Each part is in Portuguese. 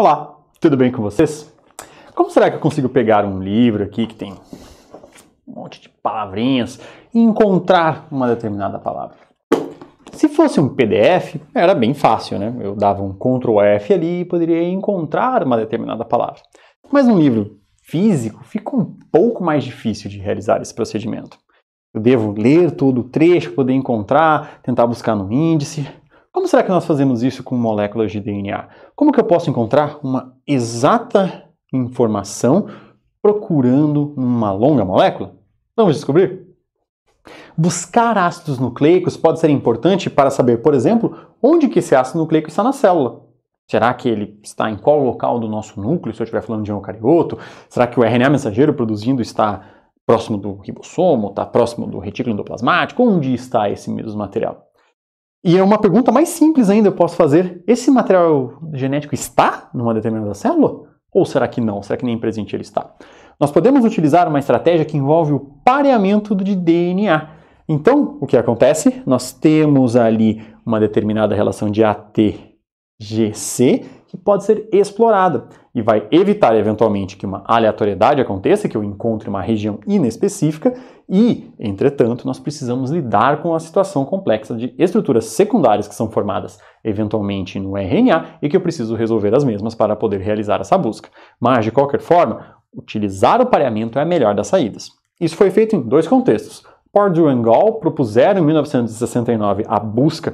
Olá, tudo bem com vocês? Como será que eu consigo pegar um livro aqui que tem um monte de palavrinhas e encontrar uma determinada palavra? Se fosse um PDF, era bem fácil, né? Eu dava um Ctrl F ali e poderia encontrar uma determinada palavra. Mas um livro físico fica um pouco mais difícil de realizar esse procedimento. Eu devo ler todo o trecho, poder encontrar, tentar buscar no índice. Como será que nós fazemos isso com moléculas de DNA? Como que eu posso encontrar uma exata informação procurando uma longa molécula? Vamos descobrir? Buscar ácidos nucleicos pode ser importante para saber, por exemplo, onde que esse ácido nucleico está na célula. Será que ele está em qual local do nosso núcleo, se eu estiver falando de eucarioto? Será que o RNA mensageiro produzindo está próximo do ribossomo, está próximo do retículo endoplasmático? Onde está esse mesmo material? E é uma pergunta mais simples ainda eu posso fazer: esse material genético está numa determinada célula? Ou será que não? Será que nem presente ele está? Nós podemos utilizar uma estratégia que envolve o pareamento de DNA. Então, o que acontece? Nós temos ali uma determinada relação de ATGC que pode ser explorada e vai evitar eventualmente que uma aleatoriedade aconteça, que eu encontre uma região inespecífica e, entretanto, nós precisamos lidar com a situação complexa de estruturas secundárias que são formadas eventualmente no RNA e que eu preciso resolver as mesmas para poder realizar essa busca. Mas, de qualquer forma, utilizar o pareamento é a melhor das saídas. Isso foi feito em dois contextos. Pardew e Gall propuseram em 1969 a busca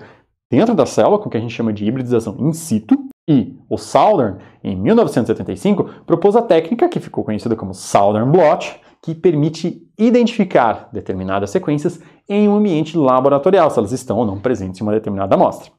dentro da célula, com o que a gente chama de hibridização in situ, e o Southern, em 1975, propôs a técnica que ficou conhecida como Southern Blot, que permite identificar determinadas sequências em um ambiente laboratorial, se elas estão ou não presentes em uma determinada amostra.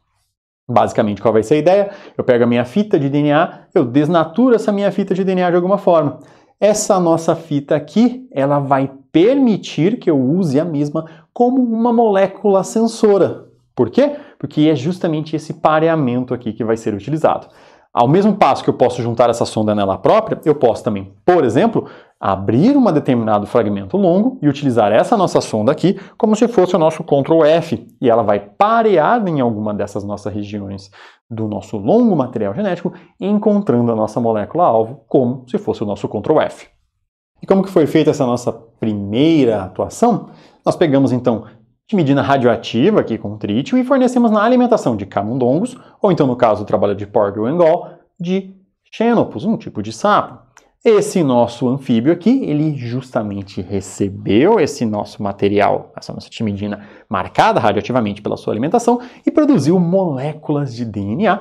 Basicamente, qual vai ser a ideia? Eu pego a minha fita de DNA, eu desnaturo essa minha fita de DNA de alguma forma. Essa nossa fita aqui, ela vai permitir que eu use a mesma como uma molécula sensora. Por quê? porque é justamente esse pareamento aqui que vai ser utilizado. Ao mesmo passo que eu posso juntar essa sonda nela própria, eu posso também, por exemplo, abrir um determinado fragmento longo e utilizar essa nossa sonda aqui como se fosse o nosso Ctrl F, e ela vai parear em alguma dessas nossas regiões do nosso longo material genético, encontrando a nossa molécula-alvo como se fosse o nosso Ctrl F. E como que foi feita essa nossa primeira atuação? Nós pegamos então de radioativa, aqui com trítio, e fornecemos na alimentação de camundongos, ou então no caso do trabalho de Porgy Engol, de xenopus, um tipo de sapo. Esse nosso anfíbio aqui, ele justamente recebeu esse nosso material, essa nossa timidina marcada radioativamente pela sua alimentação e produziu moléculas de DNA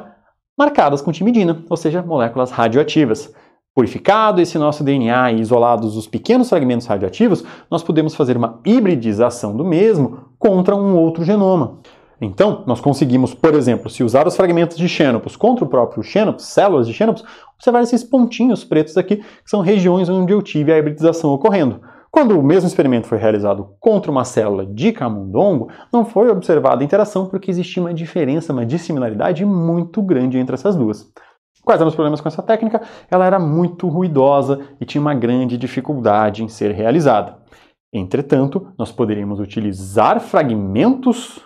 marcadas com timidina, ou seja, moléculas radioativas. Purificado esse nosso DNA e isolados os pequenos fragmentos radioativos, nós podemos fazer uma hibridização do mesmo contra um outro genoma. Então, nós conseguimos, por exemplo, se usar os fragmentos de Xenopus contra o próprio Xenopus, células de Xenopus, observar esses pontinhos pretos aqui, que são regiões onde eu tive a hibridização ocorrendo. Quando o mesmo experimento foi realizado contra uma célula de camundongo, não foi observada interação porque existia uma diferença, uma dissimilaridade muito grande entre essas duas. Quais eram os problemas com essa técnica? Ela era muito ruidosa e tinha uma grande dificuldade em ser realizada. Entretanto, nós poderíamos utilizar fragmentos.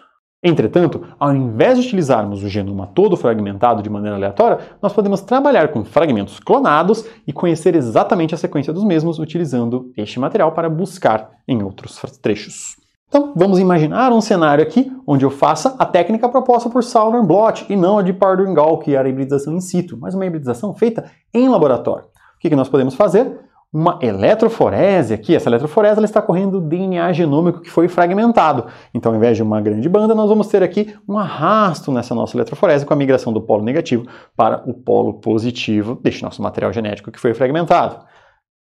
Entretanto, ao invés de utilizarmos o genoma todo fragmentado de maneira aleatória, nós podemos trabalhar com fragmentos clonados e conhecer exatamente a sequência dos mesmos utilizando este material para buscar em outros trechos. Então, vamos imaginar um cenário aqui onde eu faça a técnica proposta por Sauron blot e não a de Pardringall, que era a hibridização in situ, mas uma hibridização feita em laboratório. O que nós podemos fazer? uma eletroforese aqui, essa eletroforese ela está correndo DNA genômico que foi fragmentado. Então, ao invés de uma grande banda, nós vamos ter aqui um arrasto nessa nossa eletroforese com a migração do polo negativo para o polo positivo deste nosso material genético que foi fragmentado.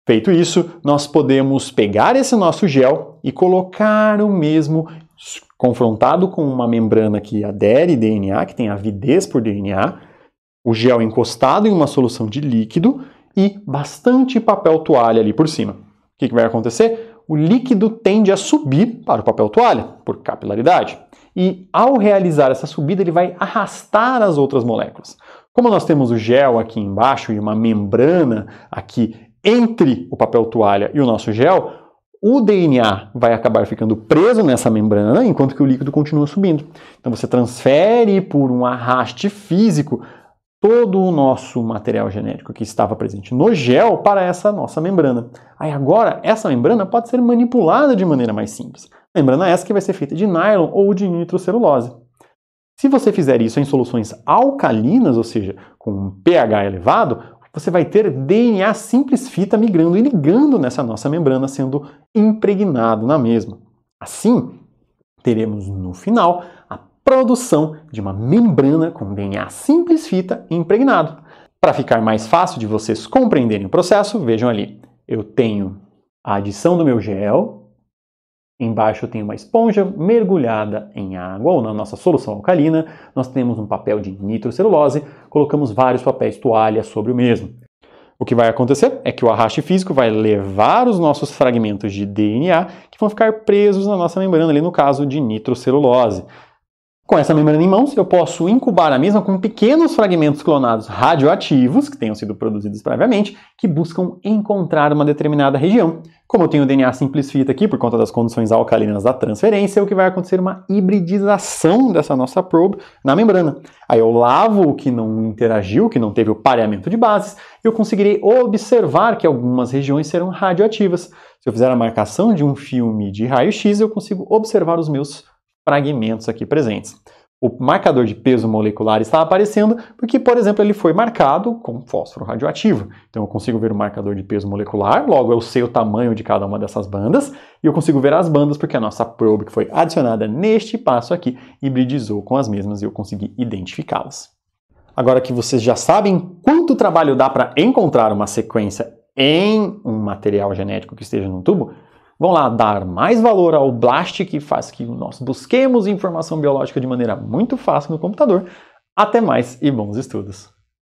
Feito isso, nós podemos pegar esse nosso gel e colocar o mesmo confrontado com uma membrana que adere DNA, que tem avidez por DNA, o gel encostado em uma solução de líquido e bastante papel toalha ali por cima. O que, que vai acontecer? O líquido tende a subir para o papel toalha, por capilaridade. E ao realizar essa subida, ele vai arrastar as outras moléculas. Como nós temos o gel aqui embaixo e uma membrana aqui entre o papel toalha e o nosso gel, o DNA vai acabar ficando preso nessa membrana enquanto que o líquido continua subindo. Então você transfere por um arraste físico todo o nosso material genético que estava presente no gel para essa nossa membrana. Aí agora, essa membrana pode ser manipulada de maneira mais simples. Membrana essa que vai ser feita de nylon ou de nitrocelulose. Se você fizer isso em soluções alcalinas, ou seja, com um pH elevado, você vai ter DNA simples fita migrando e ligando nessa nossa membrana, sendo impregnado na mesma. Assim, teremos no final produção de uma membrana com DNA simples fita impregnado. Para ficar mais fácil de vocês compreenderem o processo, vejam ali. Eu tenho a adição do meu gel, embaixo eu tenho uma esponja mergulhada em água ou na nossa solução alcalina, nós temos um papel de nitrocelulose, colocamos vários papéis toalha sobre o mesmo. O que vai acontecer é que o arraste físico vai levar os nossos fragmentos de DNA que vão ficar presos na nossa membrana, ali no caso de nitrocelulose. Com essa membrana em mãos, eu posso incubar a mesma com pequenos fragmentos clonados radioativos, que tenham sido produzidos previamente, que buscam encontrar uma determinada região. Como eu tenho o DNA simples fita aqui, por conta das condições alcalinas da transferência, é o que vai acontecer é uma hibridização dessa nossa probe na membrana. Aí eu lavo o que não interagiu, que não teve o pareamento de bases, e eu conseguirei observar que algumas regiões serão radioativas. Se eu fizer a marcação de um filme de raio-x, eu consigo observar os meus fragmentos aqui presentes. O marcador de peso molecular está aparecendo porque, por exemplo, ele foi marcado com fósforo radioativo. Então eu consigo ver o marcador de peso molecular, logo eu sei o tamanho de cada uma dessas bandas, e eu consigo ver as bandas porque a nossa probe que foi adicionada neste passo aqui hibridizou com as mesmas e eu consegui identificá-las. Agora que vocês já sabem quanto trabalho dá para encontrar uma sequência em um material genético que esteja num tubo, vão lá dar mais valor ao BLAST, que faz que nós busquemos informação biológica de maneira muito fácil no computador. Até mais e bons estudos!